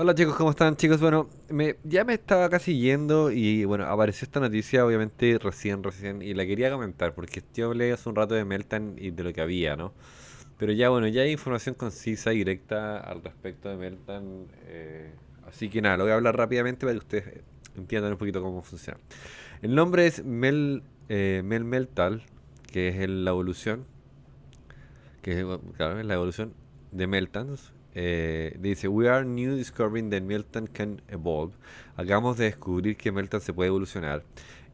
Hola chicos, ¿cómo están chicos? Bueno, me, ya me estaba casi yendo y bueno, apareció esta noticia obviamente recién, recién y la quería comentar porque yo hablé hace un rato de Meltan y de lo que había, ¿no? Pero ya bueno, ya hay información concisa y directa al respecto de Meltan, eh, así que nada, lo voy a hablar rápidamente para que ustedes entiendan un poquito cómo funciona. El nombre es Mel, eh, Mel Meltal, que es la evolución, que es, la evolución de Meltans, eh, dice, we are new discovering that Meltan can evolve. Acabamos de descubrir que Meltan se puede evolucionar.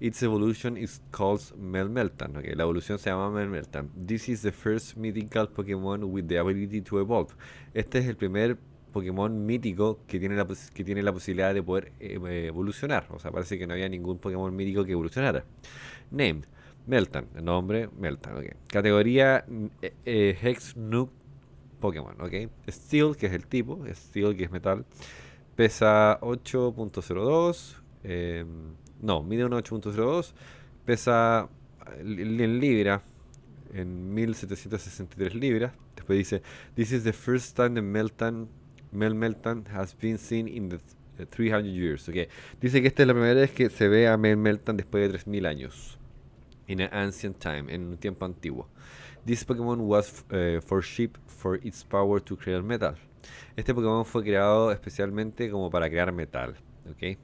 Its evolution is called Mel Meltan. la evolución se llama Mel This is the first mythical Pokémon with the ability to evolve. Este es el primer Pokémon mítico que tiene la, que tiene la posibilidad de poder eh, evolucionar. O sea, parece que no había ningún Pokémon mítico que evolucionara. Name. Meltan. nombre, Meltan. Okay. Categoría eh, eh Hex Pokémon, ¿ok? Steel, que es el tipo, Steel, que es metal, pesa 8.02, em, no, mide 8.02, pesa eh, en libra en 1763 libras. Después dice, This is the first time that Meltan, Mel Meltan has been seen in the 300 years. ¿ok? Dice que esta es la primera vez que se ve a Mel Meltan después de 3000 años. In ancient time, en un tiempo antiguo. This Pokémon was eh, for ship for its power to create metal. Este Pokémon fue creado especialmente como para crear metal, ¿ok?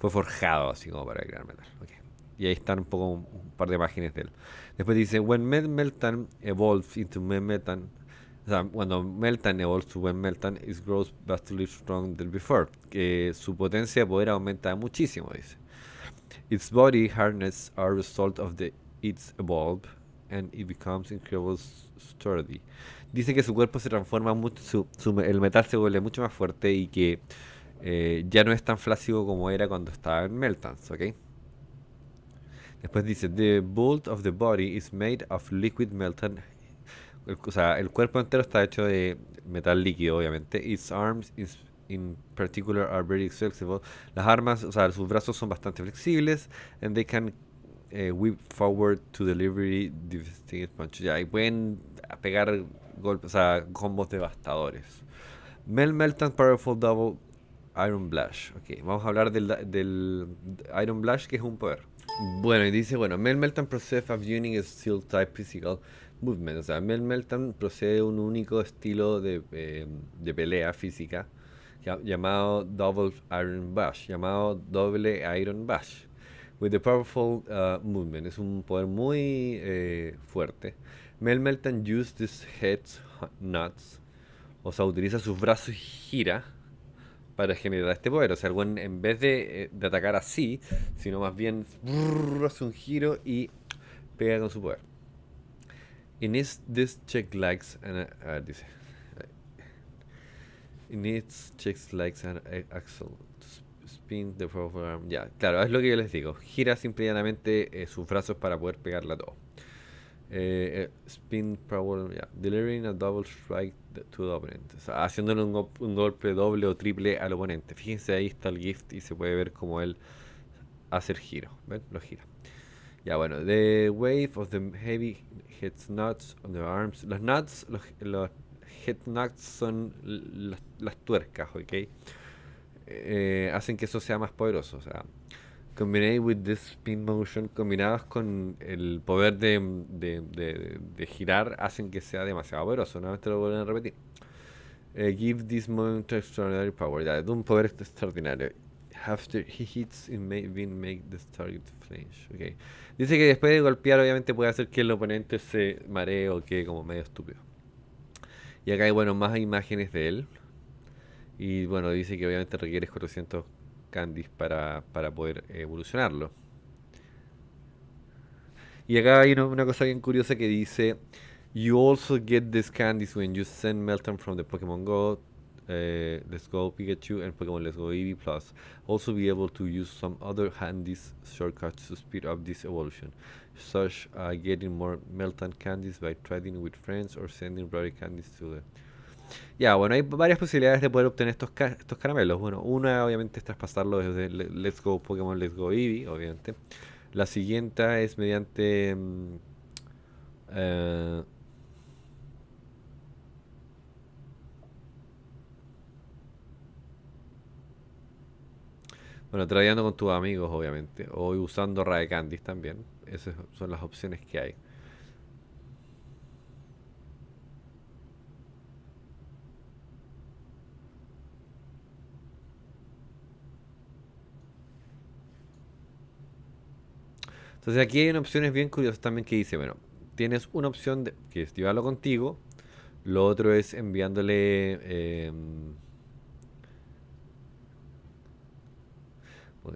Fue forjado así como para crear metal, ¿ok? Y ahí están un poco un, par de imágenes de él. Después dice, when Meltan evolves into Meltan, o sea, cuando Meltan evolves to Melmetal, it grows vastly stronger than before. Que su potencia de poder aumenta muchísimo, dice. Its body harness are result of the its evolve and se becomes increíblemente sturdy. Dice que su cuerpo se transforma mucho, el metal se vuelve mucho más fuerte y que eh, ya no es tan flácido como era cuando estaba en Meltans, ¿ok? Después dice, the bolt of the body is made of liquid molten, o sea, el cuerpo entero está hecho de metal líquido, obviamente. Its arms in particular are very flexible. Las armas, o sea, sus brazos son bastante flexibles and they can eh, forward to delivery punch. Ya, y pueden pegar golpes, combos devastadores. Mel Meltan Powerful Double Iron Blast. Ok, vamos a hablar del, del Iron Blast, que es un poder. Bueno, y dice, bueno, Mel Meltan process of unique steel type physical movement. O sea, Mel Meltan procede un único estilo de, eh, de pelea física llamado Double Iron Bash, llamado Doble Iron Bash with the Powerful uh, Movement. Es un poder muy eh, fuerte. Mel Melton used his heads nuts. O sea, utiliza sus brazos y gira para generar este poder. O sea, en vez eh, de, atacar así, sino más bien hace un giro y pega con su poder. In its, this check likes and uh, dice. In checks likes uh, axle spin the program. Ya, claro, es lo que yo les digo. Gira simplemente eh, sus brazos para poder pegarla todo. Eh, eh, spin power, delivering a double strike to the opponent. O sea, haciéndole un, golpe doble o triple al oponente. Fíjense, ahí está el gift y se puede ver cómo él hace el giro. ¿Ven? Lo gira. Ya bueno, the wave of the heavy hits nuts on the arms. Los nuts, los, los head nuts son las tuercas, ¿ok? Eh, hacen que eso sea más poderoso. O sea, combinado with this spin motion, combinados con el poder de, de, de, girar, hacen que sea demasiado poderoso. Una lo vuelven a repetir. Eh, give this moment extraordinary power. Ya, de un poder extraordinario. After he hits, it may make the target flinch. Okay. Dice que después de golpear, obviamente puede hacer que el oponente se maree o quede como medio estúpido. Y acá hay, bueno, más imágenes de él. Y bueno, dice que obviamente requieres 400 candies para, para poder evolucionarlo. Y acá hay una, cosa bien curiosa que dice: You also get these candies when you send Melton from the Pokémon Go eh, let's Go Pikachu and Pokemon Let's Go Eevee Plus. Also be able to use some other handy shortcuts to speed up this evolution, such as getting more Meltan candies by trading with friends or sending rare candies to the... Ya, bueno, hay varias posibilidades de poder obtener estos, estos caramelos. Bueno, una obviamente es traspasarlo desde Let's Go Pokémon Let's Go Eevee, obviamente. La siguiente es mediante... Mm, eh, bueno, tradeando con tus amigos, obviamente. O usando Rae también. Esas son las opciones que hay. Entonces aquí hay opciones bien curiosas también que dice, bueno, tienes una opción de, que es llevarlo contigo, lo otro es enviándole... Em,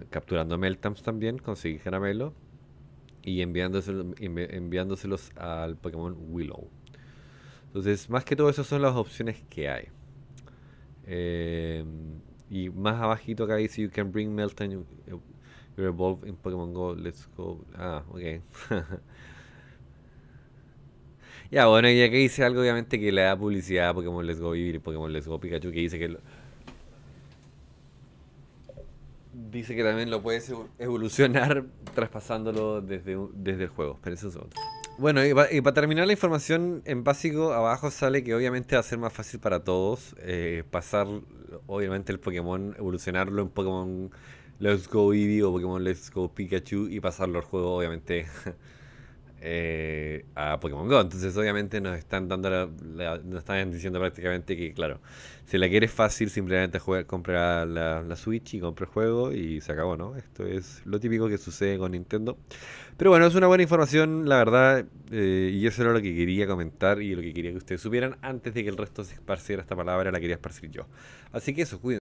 capturando Meltams también, conseguir caramelo y enviándoselo, enviándoselos al Pokémon Willow. Entonces, más que todo, eso son las opciones que hay. Em, y más abajito acá dice, you can bring Meltan eh, Revolve en Pokémon Go. Let's go. Ah, ok. ya, bueno, ya que dice algo, obviamente, que le da publicidad a Pokémon Let's Go y Pokémon Let's Go Pikachu, que dice que. Dice que también lo puedes evolucionar traspasándolo desde, desde el juego. Pero eso es Bueno, y para, terminar la información en básico, abajo sale que obviamente va a ser más fácil para todos eh, pasar, obviamente, el Pokémon, evolucionarlo en Pokémon Let's Go Eevee o Pokémon Let's Go Pikachu y pasarlo al juego, obviamente, eh, a Pokémon Go. Entonces, obviamente, nos están dando nos están diciendo prácticamente que, claro, si la quieres fácil, simplemente juega, compra la, Switch y compra el juego y se acabó, ¿no? Esto es lo típico que sucede con Nintendo. Pero bueno, es una buena información, la verdad, eh, y eso era lo que quería comentar y lo que quería que ustedes supieran antes de que el resto se esparciera esta palabra, la quería esparcir yo. Así que eso, cuídense.